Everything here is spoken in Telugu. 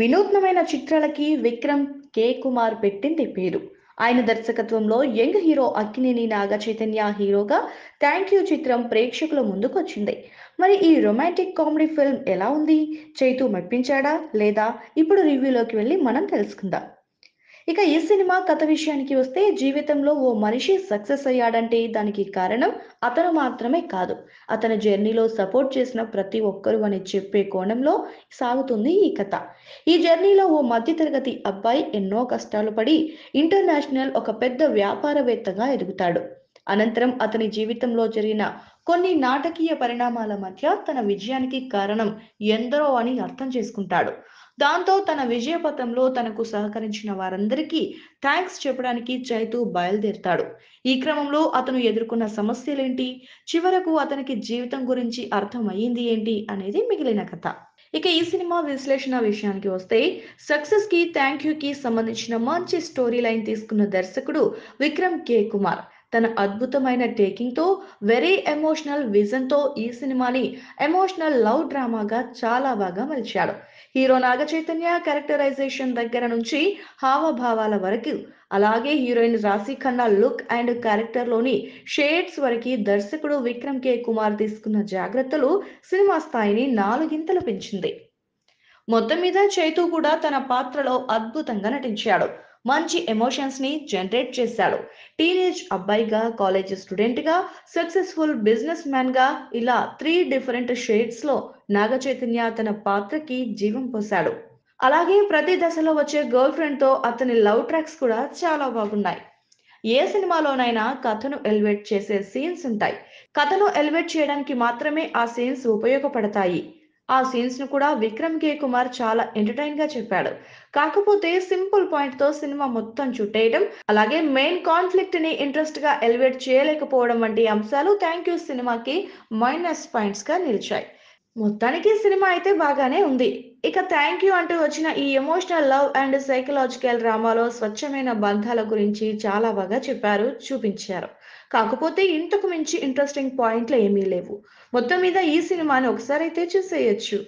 వినూత్నమైన చిత్రాలకి విక్రమ్ కే కుమార్ పెట్టింది పేరు ఆయన దర్శకత్వంలో యంగ్ హీరో అక్కినేని నాగ చైతన్య హీరోగా థ్యాంక్ యూ చిత్రం ప్రేక్షకుల ముందుకు వచ్చింది మరి ఈ రొమాంటిక్ కామెడీ ఫిల్మ్ ఎలా ఉంది చైతు మెప్పించాడా లేదా ఇప్పుడు రివ్యూలోకి వెళ్ళి మనం తెలుసుకుందాం ఇక ఈ సినిమా కథ విషయానికి వస్తే జీవితంలో ఓ మనిషి సక్సెస్ అయ్యాడంటే దానికి కారణం అతను మాత్రమే కాదు అతని జర్నీలో సపోర్ట్ చేసిన ప్రతి ఒక్కరు అని చెప్పే కోణంలో సాగుతుంది ఈ కథ ఈ జర్నీలో ఓ మధ్యతరగతి అబ్బాయి ఎన్నో కష్టాలు పడి ఇంటర్నేషనల్ ఒక పెద్ద వ్యాపారవేత్తగా ఎదుగుతాడు అనంతరం అతని జీవితంలో జరిగిన కొన్ని నాటకీయ పరిణామాల మధ్య తన విజయానికి కారణం ఎందరో అని అర్థం చేసుకుంటాడు దాంతో తన విజయపథంలో తనకు సహకరించిన వారందరికీ థ్యాంక్స్ చెప్పడానికి చైతు బయలుదేరుతాడు ఈ క్రమంలో అతను ఎదుర్కొన్న సమస్యలేంటి చివరకు అతనికి జీవితం గురించి అర్థం అయ్యింది ఏంటి అనేది మిగిలిన కథ ఇక ఈ సినిమా విశ్లేషణ విషయానికి వస్తే సక్సెస్ కి థ్యాంక్ యూ కి సంబంధించిన మంచి స్టోరీ లైన్ తీసుకున్న దర్శకుడు విక్రమ్ కే కుమార్ తన అద్భుతమైన టేకింగ్ తో వెరీ ఎమోషనల్ విజన్ తో ఈ సినిమాని ఎమోషనల్ లవ్ డ్రామాగా చాలా బాగా మలిచాడు హీరో నాగ చైతన్య క్యారెక్టరైజేషన్ దగ్గర నుంచి హావభావాల వరకు అలాగే heroine Raashi Khanna look and character లోని షేడ్స్ వరకు దర్శకుడు విక్రమ్ కే కుమార్ తీసుకున్న జాగ్రత్తలు సినిమా స్థాయిని నాలుగింతలు పెంచింది మొత్తం మీద చైతు కూడా తన పాత్రలో అద్భుతంగా నటించాడు మంచి ఎమోషన్స్ ని జనరేట్ చేశాడు టీనేజ్ అబ్బాయిగా కాలేజ్ స్టూడెంట్ గా సక్సెస్ఫుల్ బిజినెస్ మ్యాన్ గా ఇలా త్రీ డిఫరెంట్ షేడ్స్ లో నాగ చైతన్య తన పాత్రకి జీవం పోశాడు అలాగే ప్రతి దశలో వచ్చే గర్ల్ ఫ్రెండ్ తో అతని లవ్ ట్రాక్స్ కూడా చాలా బాగున్నాయి ఏ సినిమాలోనైనా కథను ఎలివేట్ చేసే సీన్స్ ఉంటాయి కథను ఎలివేట్ చేయడానికి మాత్రమే ఆ సీన్స్ ఉపయోగపడతాయి ఆ సీన్స్ ను కూడా విక్రమ్ కే కుమార్ చాలా ఎంటర్టైన్ గా చెప్పాడు కాకపోతే సింపుల్ పాయింట్ తో సినిమా మొత్తం చుట్టేయడం అలాగే మెయిన్ కాన్ఫ్లిక్ట్ ని ఇంట్రెస్ట్ గా ఎలివేట్ చేయలేకపోవడం వంటి అంశాలు థ్యాంక్ యూ సినిమాకి మైనస్ పాయింట్స్ గా నిలిచాయి మొత్తానికి సినిమా అయితే బాగానే ఉంది ఇక థ్యాంక్ యూ అంటూ వచ్చిన ఈ ఎమోషనల్ లవ్ అండ్ సైకలాజికల్ డ్రామాలో స్వచ్ఛమైన బంధాల గురించి చాలా బాగా చెప్పారు చూపించారు కాకపోతే ఇంతకు మించి ఇంట్రెస్టింగ్ పాయింట్లు ఏమీ లేవు మొత్తం మీద ఈ సినిమాని ఒకసారి అయితే చూసేయచ్చు